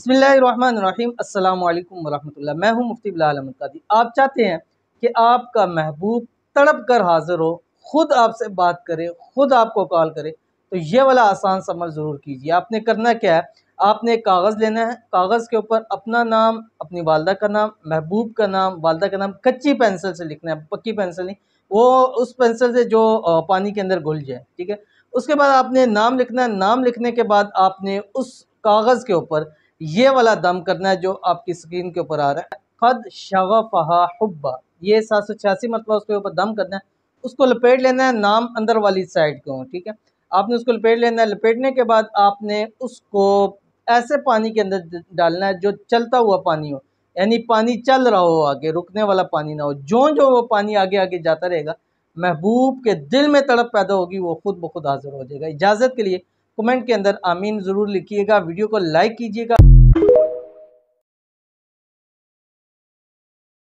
बसमीम अल्लाम मैं हूं मुफ्ती बिलाल अहमद कादी आप चाहते हैं कि आपका महबूब तड़प कर हाज़िर हो खुद आपसे बात करे खुद आपको कॉल करे तो ये वाला आसान समल ज़रूर कीजिए आपने करना क्या है आपने कागज़ लेना है कागज़ के ऊपर अपना नाम अपनी वालदा का नाम महबूब का नाम वालदा का नाम कच्ची पेंसिल से लिखना है पक्की पेंसिल नहीं वो उस पेंसिल से जो पानी के अंदर घुल जाए ठीक है उसके बाद आपने नाम लिखना है नाम लिखने के बाद आपने उस कागज़ के ऊपर ये वाला दम करना है जो आपकी स्क्रीन के ऊपर आ रहा है खद शवफहा हब्बा ये सात सौ छियासी मरतबा उसके ऊपर दम करना है उसको लपेट लेना है नाम अंदर वाली साइड को ठीक है आपने उसको लपेट लेना है लपेटने के बाद आपने उसको ऐसे पानी के अंदर डालना है जो चलता हुआ पानी हो यानी पानी चल रहा हो आगे रुकने वाला पानी ना हो जो जो वो पानी आगे आगे जाता रहेगा महबूब के दिल में तड़प पैदा होगी वो खुद ब खुद हाजिर हो जाएगा इजाज़त के लिए कमेंट के अंदर आमीन ज़रूर लिखिएगा वीडियो को लाइक कीजिएगा